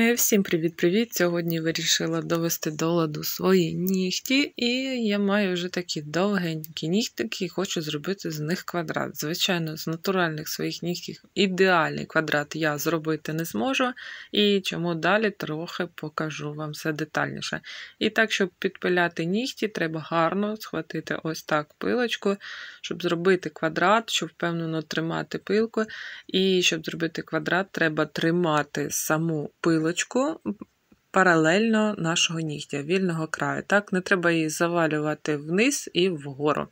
Е, всім привіт-привіт! Сьогодні вирішила довести до ладу свої нігті, і я маю вже такі довгенькі нігтики і хочу зробити з них квадрат. Звичайно, з натуральних своїх нігтів ідеальний квадрат я зробити не зможу, і чому далі трохи покажу вам все детальніше. І так, щоб підпиляти нігті, треба гарно схватити ось так пилочку, щоб зробити квадрат, щоб впевнено тримати пилку. І щоб зробити квадрат, треба тримати саму пилочку голочку паралельно нашого нігтя, вільного краю. Так, Не треба її завалювати вниз і вгору.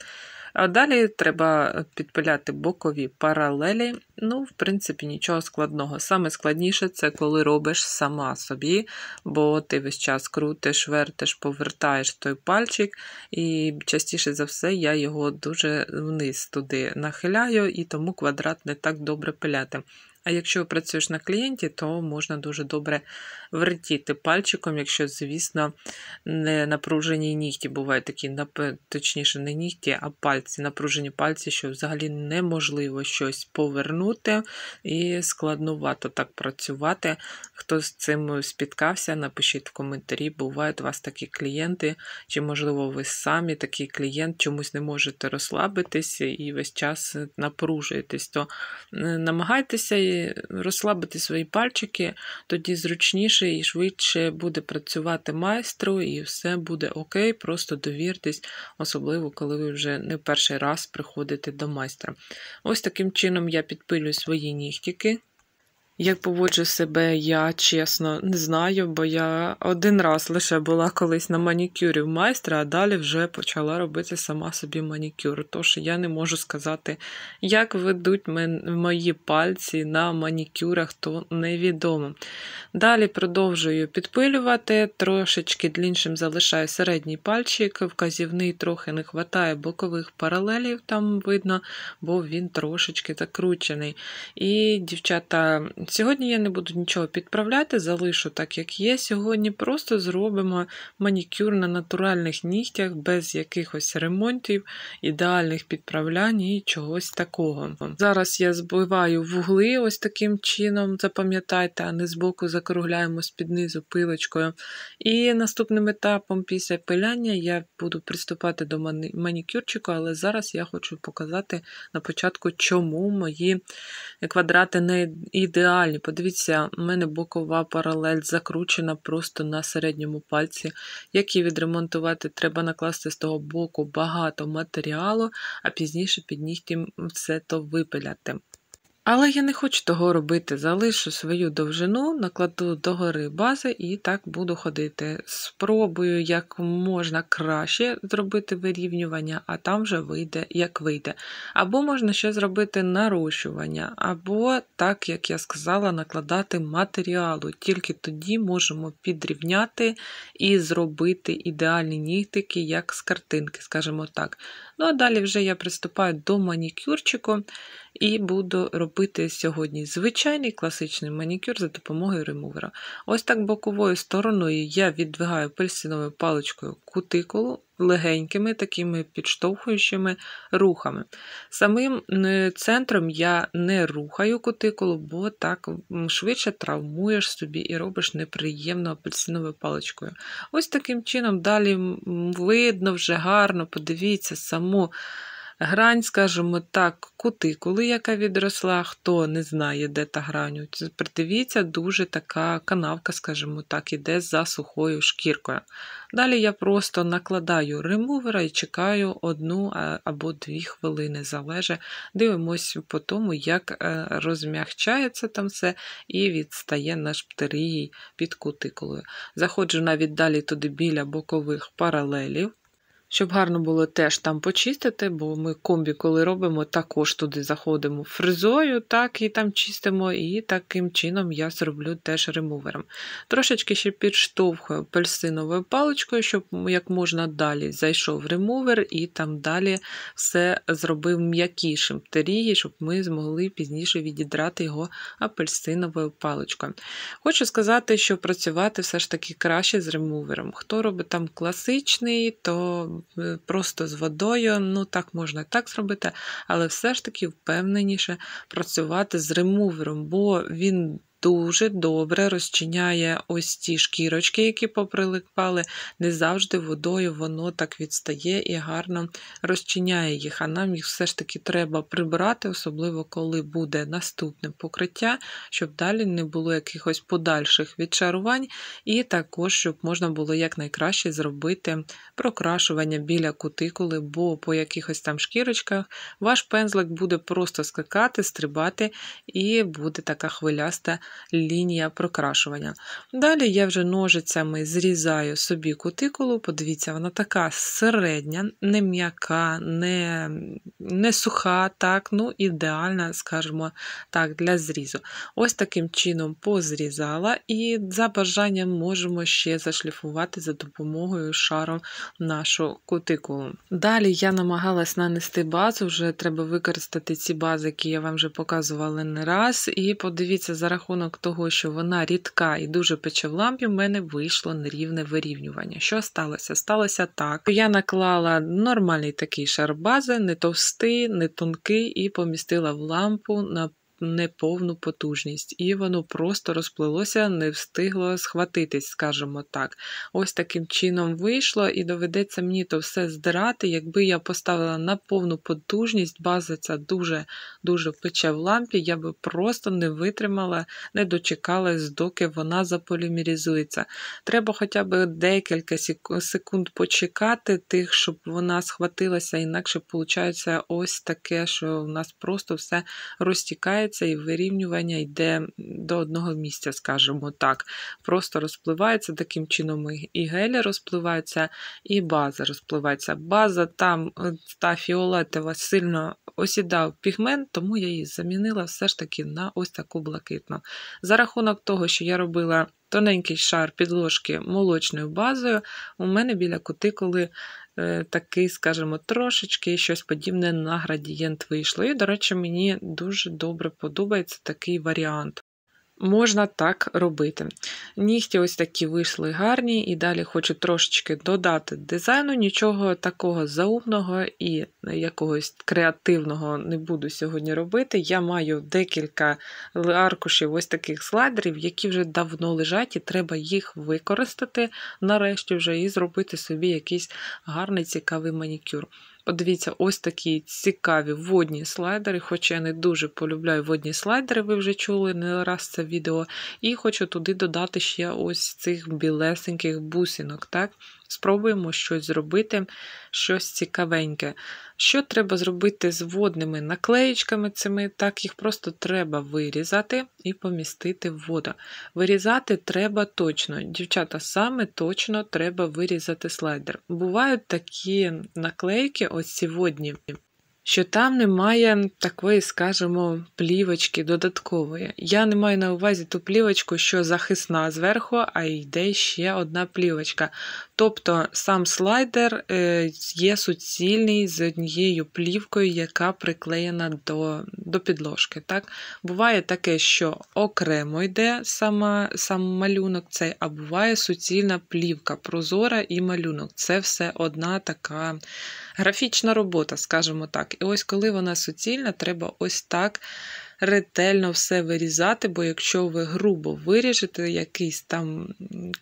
А далі треба підпиляти бокові паралелі. Ну, в принципі, нічого складного. Саме складніше це коли робиш сама собі, бо ти весь час крутиш, вертиш, повертаєш той пальчик, і частіше за все я його дуже вниз туди нахиляю, і тому квадрат не так добре пиляти. А якщо працюєш на клієнті, то можна дуже добре вертіти пальчиком, якщо, звісно, не напружені нігті. Бувають такі, точніше, не нігті, а пальці, напружені пальці, що взагалі неможливо щось повернути і складнувато так працювати. Хто з цим спіткався, напишіть в коментарі, бувають у вас такі клієнти, чи, можливо, ви самі такий клієнт, чомусь не можете розслабитись і весь час напружуєтесь, то намагайтеся розслабити свої пальчики, тоді зручніше і швидше буде працювати майстру, і все буде окей, просто довіртесь, особливо, коли ви вже не перший раз приходите до майстра. Ось таким чином я підпилю свої нігтіки. Як поводжу себе, я чесно не знаю, бо я один раз лише була колись на манікюрі в майстра, а далі вже почала робити сама собі манікюр. Тож я не можу сказати, як ведуть мої пальці на манікюрах, то невідомо. Далі продовжую підпилювати, трошечки дліншим залишаю середній пальчик, вказівний трохи не вистачає бокових паралелів, там видно, бо він трошечки закручений. І дівчата. Сьогодні я не буду нічого підправляти, залишу так, як є. Сьогодні просто зробимо манікюр на натуральних нігтях без якихось ремонтів, ідеальних підправлянь і чогось такого. Зараз я збиваю вугли ось таким чином, запам'ятайте, а не збоку закругляємо з низу пилочкою. І наступним етапом після пиляння я буду приступати до манікюрчику, але зараз я хочу показати на початку, чому мої квадрати не ідеальні ідеальні. Подивіться, у мене бокова паралель закручена просто на середньому пальці. Як її відремонтувати, треба накласти з того боку багато матеріалу, а пізніше під нігтем все то випиляти. Але я не хочу того робити, залишу свою довжину, накладу догори бази і так буду ходити. Спробую як можна краще зробити вирівнювання, а там вже вийде, як вийде. Або можна ще зробити нарощування, або, так як я сказала, накладати матеріалу. Тільки тоді можемо підрівняти і зробити ідеальні нігтики, як з картинки, скажімо так. Ну а далі вже я приступаю до манікюрчику. І буду робити сьогодні звичайний класичний манікюр за допомогою ремувера. Ось так боковою стороною я віддвигаю пельсиновою паличкою кутикулу легенькими такими підштовхуючими рухами. Самим е, центром я не рухаю кутикулу, бо так швидше травмуєш собі і робиш неприємно апельсиновою паличкою. Ось таким чином далі видно вже гарно, подивіться саму. Грань, скажімо так, кутикули, яка відросла, хто не знає, де та грань. Придивіться, дуже така канавка, скажімо так, іде за сухою шкіркою. Далі я просто накладаю ремувера і чекаю одну або дві хвилини залежить. дивимося, по тому, як е, розмягчається там все і відстає наш птерій під кутикулою. Заходжу навіть далі туди біля бокових паралелів. Щоб гарно було теж там почистити, бо ми комбі, коли робимо, також туди заходимо фризою, так і там чистимо, і таким чином я зроблю теж ремувером. Трошечки ще підштовхую апельсиновою паличкою, щоб як можна далі зайшов ремувер, і там далі все зробив м'якішим терії, щоб ми змогли пізніше відідрати його апельсиновою паличкою. Хочу сказати, що працювати все ж таки краще з ремувером. Хто робить там класичний, то Е, просто з водою. Ну, так можна і так зробити, але все ж таки впевненіше працювати з ремувером, бо він дуже добре розчиняє ось ті шкірочки, які поприликвали, Не завжди водою воно так відстає і гарно розчиняє їх. А нам їх все ж таки треба прибрати, особливо коли буде наступне покриття, щоб далі не було якихось подальших відчарувань, і також, щоб можна було якнайкраще зробити прокрашування біля кутикули, бо по якихось там шкірочках ваш пензлик буде просто скакати, стрибати, і буде така хвиляста лінія прокрашування. Далі я вже ножицями зрізаю собі кутикулу, подивіться, вона така середня, не м'яка, не не суха, так, ну ідеальна, скажімо так, для зрізу. Ось таким чином позрізала, і за бажанням можемо ще зашліфувати за допомогою шару нашу кутикулу. Далі я намагалась нанести базу, вже треба використати ці бази, які я вам вже показувала не раз. І подивіться, за рахунок рахунок того, що вона рідка і дуже пече в лампі, в мене вийшло нерівне вирівнювання. Що сталося? Сталося так, що я наклала нормальний такий шар бази, не товстий, не тонкий, і помістила в лампу на неповну потужність, і воно просто розплилося, не встигло схватитись, скажімо так. Ось таким чином вийшло, і доведеться мені то все здирати. Якби я поставила на повну потужність, база ця дуже-дуже пече в лампі, я би просто не витримала, не дочекалась, доки вона заполімерізується. Треба хоча б декілька секунд почекати, тих, щоб вона схватилася, інакше виходить ось таке, що в нас просто все розтікає розпливається, і вирівнювання йде до одного місця, скажімо так. Просто розпливається таким чином і геля розпливається, і база розпливається. База там е, та фіолетова сильно осідав пігмент, тому я її замінила все ж таки на ось таку блакитну. За рахунок того, що я робила. Тоненький шар підложки молочною базою, у мене біля кутикули Е, такий, скажімо, трошечки щось подібне на градієнт вийшло. І, до речі, мені дуже добре подобається такий варіант. Можна так робити. Нігті ось такі вийшли гарні, і далі хочу трошечки додати дизайну. Нічого такого заумного і якогось креативного не буду сьогодні робити. Я маю декілька аркушів ось таких слайдерів, які вже давно лежать, і треба їх використати нарешті вже і зробити собі якийсь гарний цікавий манікюр. Подивіться, ось такі цікаві водні слайдери, хоча я не дуже полюбляю водні слайдери, ви вже чули не раз це відео. І хочу туди додати ще ось цих білесеньких бусинок. так? Спробуємо щось зробити, щось цікавеньке. Що треба зробити з водними наклеїчками цими, так їх просто треба вирізати і помістити в воду. Вирізати треба точно. Дівчата, саме точно треба вирізати слайдер. Бувають такі наклейки, ось ці що там немає такої, скажімо, плівочки додаткової. Я не маю на увазі ту плівочку, що захисна зверху, а йде ще одна плівочка. Тобто сам слайдер е, є суцільний з однією плівкою, яка приклеєна до до підложки. Так? Буває таке, що окремо йде сама, сам малюнок, цей, а буває суцільна плівка, прозора і малюнок. Це все одна така графічна робота, скажімо так. І ось коли вона суцільна, треба ось так ретельно все вирізати, бо якщо ви грубо виріжете якесь там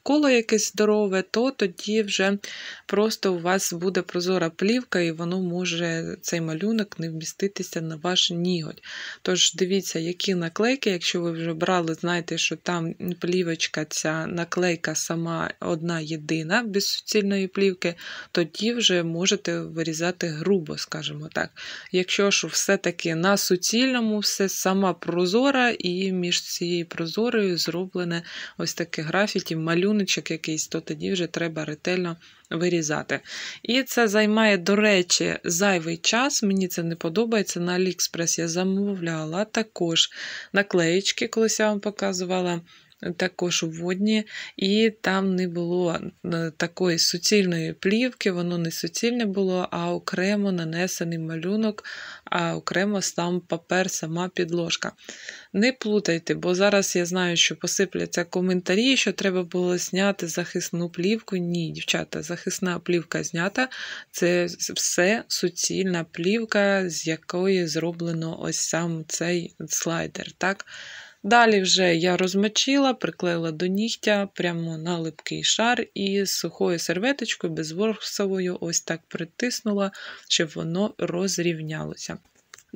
коло якесь здорове, то тоді вже просто у вас буде прозора плівка, і воно може цей малюнок не вміститися на ваш ніготь. Тож дивіться, які наклейки, якщо ви вже брали, знаєте, що там плівочка, ця наклейка сама одна єдина без суцільної плівки, тоді вже можете вирізати грубо, скажімо так. Якщо ж все-таки на суцільному, все сама прозора, і між цією прозорою зроблене ось таке графіті, малюночок якийсь, то тоді вже треба ретельно вирізати. І це займає, до речі, зайвий час. Мені це не подобається. На Алікспрес, я замовляла також наклеєчки, колись я вам показувала також у водні, і там не було е, такої суцільної плівки, воно не суцільне було, а окремо нанесений малюнок, а окремо сам папер, сама підложка. Не плутайте, бо зараз я знаю, що посипляться коментарі, що треба було зняти захисну плівку. Ні, дівчата, захисна плівка знята це все суцільна плівка, з якої зроблено ось сам цей слайдер. так? Далі вже я розмочила, приклеїла до нігтя прямо на липкий шар і сухою серветочкою безворсовою ось так притиснула, щоб воно розрівнялося.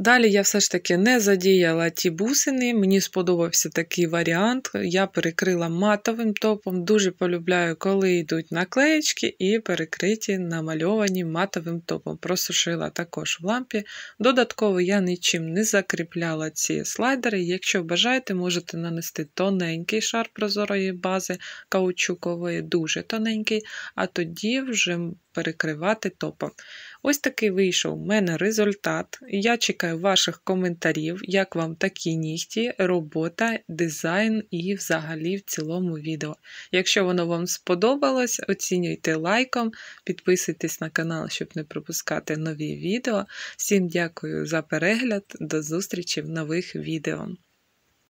Далі я все ж таки не задіяла ті бусини, мені сподобався такий варіант. Я перекрила матовим топом, дуже полюбляю, коли йдуть наклеєчки і перекриті намальовані матовим топом. Просушила також в лампі. Додатково я нічим не закріпляла ці слайдери. Якщо бажаєте, можете нанести тоненький шар прозорої бази каучукової, дуже тоненький, а тоді вже перекривати топом. Ось такий вийшов у мене результат. Я чекаю ваших коментарів, як вам такі нігті, робота, дизайн і взагалі в цілому відео. Якщо воно вам сподобалось, оцінюйте лайком, підписуйтесь на канал, щоб не пропускати нові відео. Всім дякую за перегляд, до зустрічі в нових відео.